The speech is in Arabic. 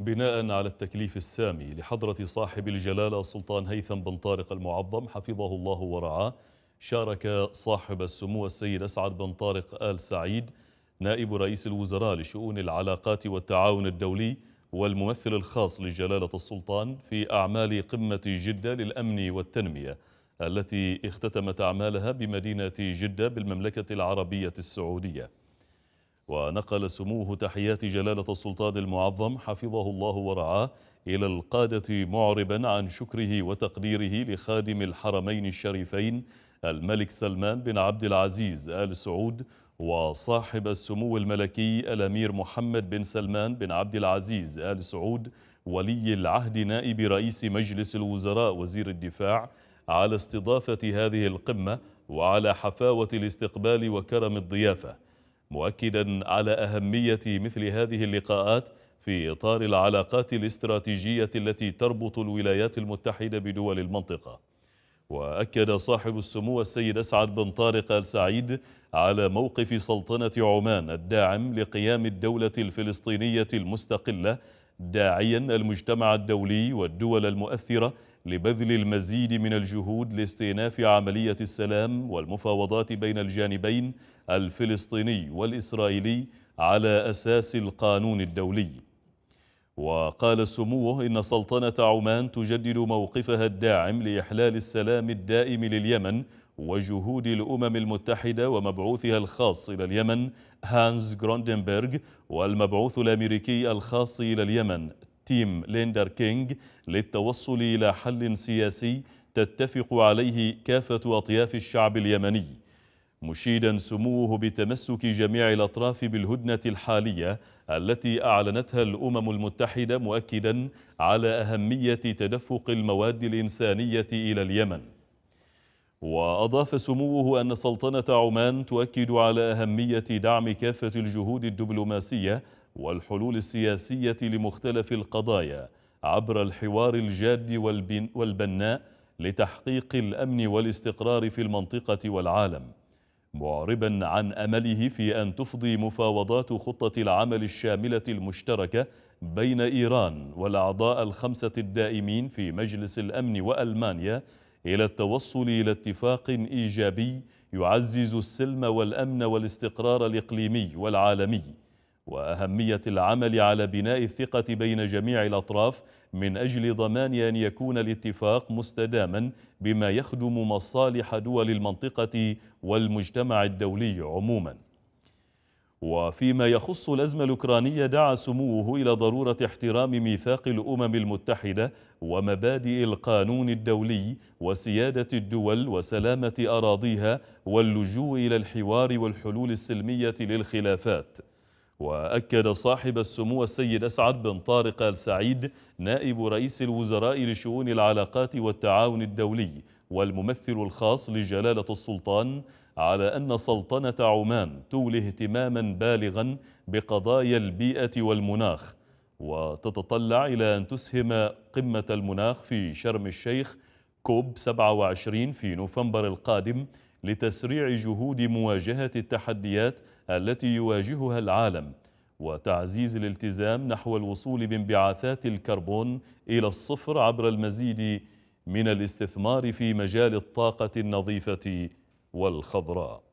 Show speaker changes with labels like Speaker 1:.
Speaker 1: بناء على التكليف السامي لحضرة صاحب الجلالة السلطان هيثم بن طارق المعظم حفظه الله ورعاه شارك صاحب السمو السيد أسعد بن طارق آل سعيد نائب رئيس الوزراء لشؤون العلاقات والتعاون الدولي والممثل الخاص لجلالة السلطان في أعمال قمة جدة للأمن والتنمية التي اختتمت أعمالها بمدينة جدة بالمملكة العربية السعودية ونقل سموه تحيات جلالة السلطان المعظم حفظه الله ورعاه إلى القادة معربا عن شكره وتقديره لخادم الحرمين الشريفين الملك سلمان بن عبد العزيز آل سعود وصاحب السمو الملكي الأمير محمد بن سلمان بن عبد العزيز آل سعود ولي العهد نائب رئيس مجلس الوزراء وزير الدفاع على استضافة هذه القمة وعلى حفاوة الاستقبال وكرم الضيافة مؤكدا على أهمية مثل هذه اللقاءات في إطار العلاقات الاستراتيجية التي تربط الولايات المتحدة بدول المنطقة وأكد صاحب السمو السيد أسعد بن طارق آل سعيد على موقف سلطنة عمان الداعم لقيام الدولة الفلسطينية المستقلة داعيا المجتمع الدولي والدول المؤثرة لبذل المزيد من الجهود لاستئناف عملية السلام والمفاوضات بين الجانبين الفلسطيني والإسرائيلي على أساس القانون الدولي وقال سموه إن سلطنة عمان تجدد موقفها الداعم لإحلال السلام الدائم لليمن وجهود الأمم المتحدة ومبعوثها الخاص إلى اليمن هانز جروندنبرغ والمبعوث الأمريكي الخاص إلى اليمن تيم ليندر كينغ للتوصل إلى حل سياسي تتفق عليه كافة أطياف الشعب اليمني مشيدا سموه بتمسك جميع الأطراف بالهدنة الحالية التي أعلنتها الأمم المتحدة مؤكدا على أهمية تدفق المواد الإنسانية إلى اليمن وأضاف سموه أن سلطنة عمان تؤكد على أهمية دعم كافة الجهود الدبلوماسية والحلول السياسية لمختلف القضايا عبر الحوار الجاد والبناء لتحقيق الأمن والاستقرار في المنطقة والعالم معربا عن أمله في أن تفضي مفاوضات خطة العمل الشاملة المشتركة بين إيران والأعضاء الخمسة الدائمين في مجلس الأمن وألمانيا إلى التوصل إلى اتفاق إيجابي يعزز السلم والأمن والاستقرار الإقليمي والعالمي واهميه العمل على بناء الثقه بين جميع الاطراف من اجل ضمان ان يكون الاتفاق مستداما بما يخدم مصالح دول المنطقه والمجتمع الدولي عموما وفيما يخص الأزمة الأوكرانية دعا سموه إلى ضرورة احترام ميثاق الأمم المتحدة ومبادئ القانون الدولي وسيادة الدول وسلامة أراضيها واللجوء إلى الحوار والحلول السلمية للخلافات وأكد صاحب السمو السيد أسعد بن طارق السعيد نائب رئيس الوزراء لشؤون العلاقات والتعاون الدولي والممثل الخاص لجلالة السلطان على أن سلطنة عمان تولي اهتماما بالغا بقضايا البيئة والمناخ وتتطلع إلى أن تسهم قمة المناخ في شرم الشيخ كوب 27 في نوفمبر القادم لتسريع جهود مواجهة التحديات التي يواجهها العالم وتعزيز الالتزام نحو الوصول بانبعاثات الكربون إلى الصفر عبر المزيد من الاستثمار في مجال الطاقة النظيفة والخضراء